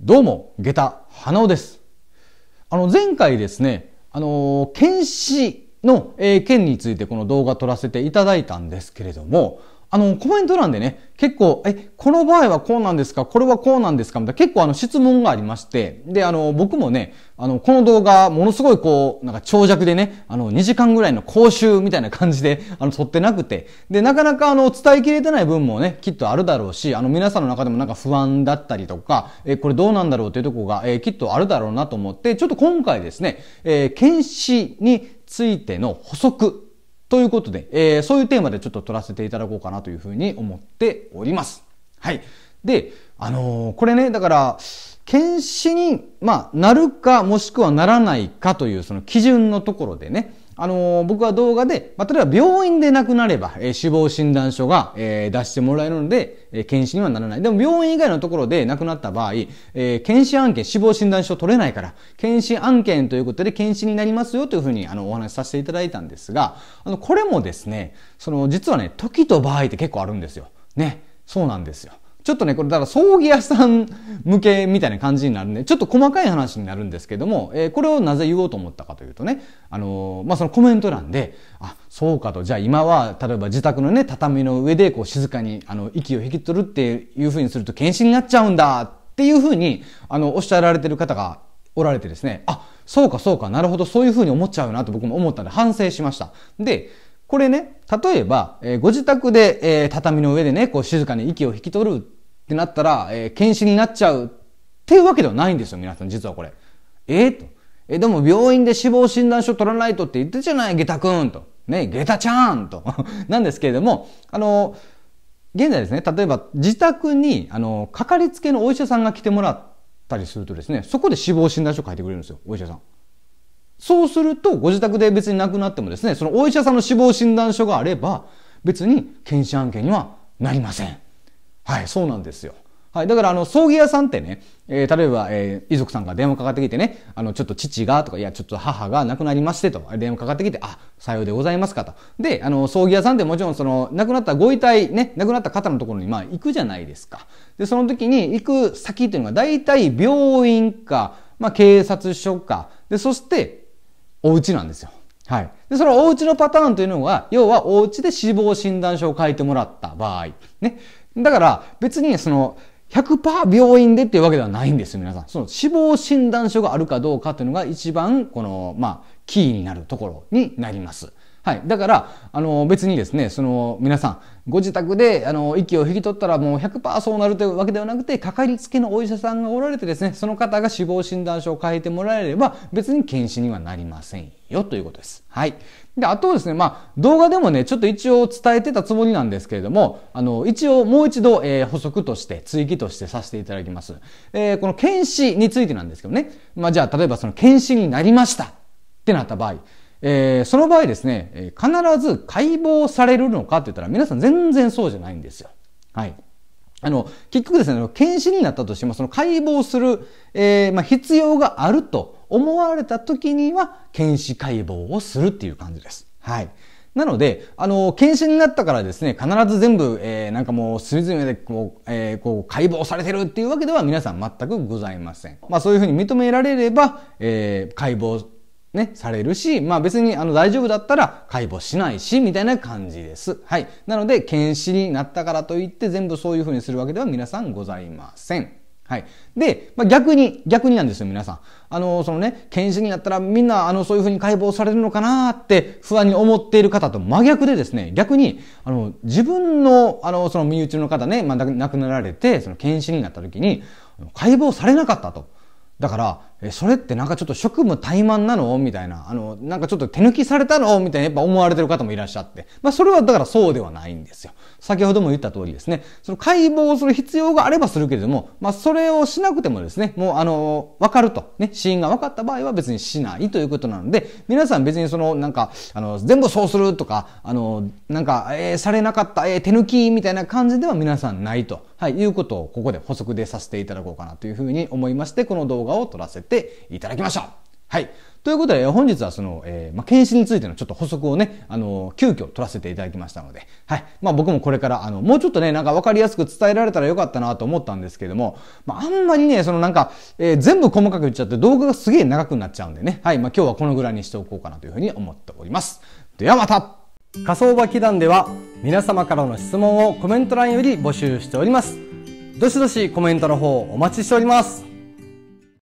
どうも、下駄、花尾です。あの、前回ですね、あの検視の、え件についてこの動画撮らせていただいたんですけれども、あの、コメント欄でね、結構、え、この場合はこうなんですかこれはこうなんですかみたいな、結構あの質問がありまして、で、あの、僕もね、あの、この動画、ものすごいこう、なんか長尺でね、あの、2時間ぐらいの講習みたいな感じで、あの、撮ってなくて、で、なかなかあの、伝えきれてない分もね、きっとあるだろうし、あの、皆さんの中でもなんか不安だったりとか、え、これどうなんだろうっていうとこが、え、きっとあるだろうなと思って、ちょっと今回ですね、えー、検視についての補足ということで、えー、そういうテーマでちょっと撮らせていただこうかなというふうに思っております。はい。で、あのー、これね、だから、検視に、まあ、なるかもしくはならないかというその基準のところでね、あの僕は動画で、まあ、例えば病院で亡くなれば、えー、死亡診断書が、えー、出してもらえるので、えー、検視にはならない。でも病院以外のところで亡くなった場合、えー、検視案件、死亡診断書取れないから、検視案件ということで検視になりますよというふうにあのお話しさせていただいたんですが、あの、これもですね、その実はね、時と場合って結構あるんですよ。ね。そうなんですよ。ちょっとね、これだから葬儀屋さん向けみたいな感じになるんで、ちょっと細かい話になるんですけども、えー、これをなぜ言おうと思ったかというとね、あのー、まあ、そのコメント欄で、あ、そうかと、じゃあ今は、例えば自宅のね、畳の上でこう静かに、あの、息を引き取るっていうふうにすると検視になっちゃうんだっていうふうに、あの、おっしゃられてる方がおられてですね、あ、そうかそうか、なるほど、そういうふうに思っちゃうなと僕も思ったんで反省しました。で、これね、例えば、えー、ご自宅で、えー、畳の上でね、こう静かに息を引き取るってなったら、えー、検視になっちゃうっていうわけではないんですよ、皆さん、実はこれ。えー、と。えー、でも病院で死亡診断書取らないとって言ってじゃない、下駄くんと。ね、下駄ちゃんと。なんですけれども、あの現在ですね、例えば自宅に、あのかかりつけのお医者さんが来てもらったりするとですね、そこで死亡診断書書いてくれるんですよ、お医者さん。そうすると、ご自宅で別に亡くなってもですね、そのお医者さんの死亡診断書があれば、別に検視案件にはなりません。はい、そうなんですよ。はい。だから、あの、葬儀屋さんってね、えー、例えば、えー、遺族さんが電話かかってきてね、あの、ちょっと父が、とか、いや、ちょっと母が亡くなりまして、と、電話かかってきて、あ、さようでございますか、と。で、あの、葬儀屋さんってもちろん、その、亡くなったご遺体、ね、亡くなった方のところに、まあ、行くじゃないですか。で、その時に行く先っていうのが、大体病院か、まあ、警察署か、で、そして、お家なんですよ。はい。で、そのお家のパターンというのは、要はお家で死亡診断書を書いてもらった場合。ね。だから別にその100%病院でっていうわけではないんですよ、皆さん。その死亡診断書があるかどうかというのが一番この、まあ、キーになるところになります。はい。だから、あの、別にですね、その、皆さん、ご自宅で、あの、息を引き取ったらもう100%そうなるというわけではなくて、かかりつけのお医者さんがおられてですね、その方が死亡診断書を書いてもらえれば、別に検視にはなりませんよということです。はい。で、あとですね、まあ、動画でもね、ちょっと一応伝えてたつもりなんですけれども、あの、一応もう一度、えー、補足として、追記としてさせていただきます。えー、この検視についてなんですけどね、まあ、じゃあ、例えばその検視になりましたってなった場合、えー、その場合ですね、必ず解剖されるのかって言ったら皆さん全然そうじゃないんですよ。はい。あの、結局ですね、検視になったとしても、その解剖する、えー、まあ、必要があると思われた時には、検視解剖をするっていう感じです。はい。なので、あの、検診になったからですね、必ず全部、えー、なんかもう隅々でこう、えー、こう、解剖されてるっていうわけでは皆さん全くございません。まあそういうふうに認められれば、えー、解剖ね、されるし、まあ別にあの大丈夫だったら解剖しないし、みたいな感じです。はい。なので、検視になったからといって全部そういうふうにするわけでは皆さんございません。はい。で、まあ、逆に、逆になんですよ、皆さん。あの、そのね、検視になったらみんな、あの、そういうふうに解剖されるのかなって不安に思っている方と真逆でですね、逆に、あの、自分の、あの、その身内の方ね、まあ、亡くなられて、その検視になった時に、解剖されなかったと。だから、えそれってなんかちょっと職務怠慢なのみたいな、あの、なんかちょっと手抜きされたのみたいなやっぱ思われてる方もいらっしゃって。まあそれはだからそうではないんですよ。先ほども言った通りですね、その解剖をする必要があればするけれども、まあそれをしなくてもですね、もうあの、わかると、ね、死因が分かった場合は別にしないということなので、皆さん別にその、なんか、あの、全部そうするとか、あの、なんか、えー、されなかった、えー、手抜きみたいな感じでは皆さんないと、はい、いうことをここで補足でさせていただこうかなというふうに思いまして、この動画を撮らせてっていただきました。はい。ということで、本日はその、えー、まあ、検視についてのちょっと補足をね、あのー、急遽取らせていただきましたので、はい。まあ、僕もこれから、あの、もうちょっとね、なんか分かりやすく伝えられたらよかったなと思ったんですけども、まあ、あんまりね、そのなんか、えー、全部細かく言っちゃって動画がすげえ長くなっちゃうんでね、はい。まあ、今日はこのぐらいにしておこうかなというふうに思っております。ではまた仮想場祈団では、皆様からの質問をコメント欄より募集しております。どしどしコメントの方お待ちしております。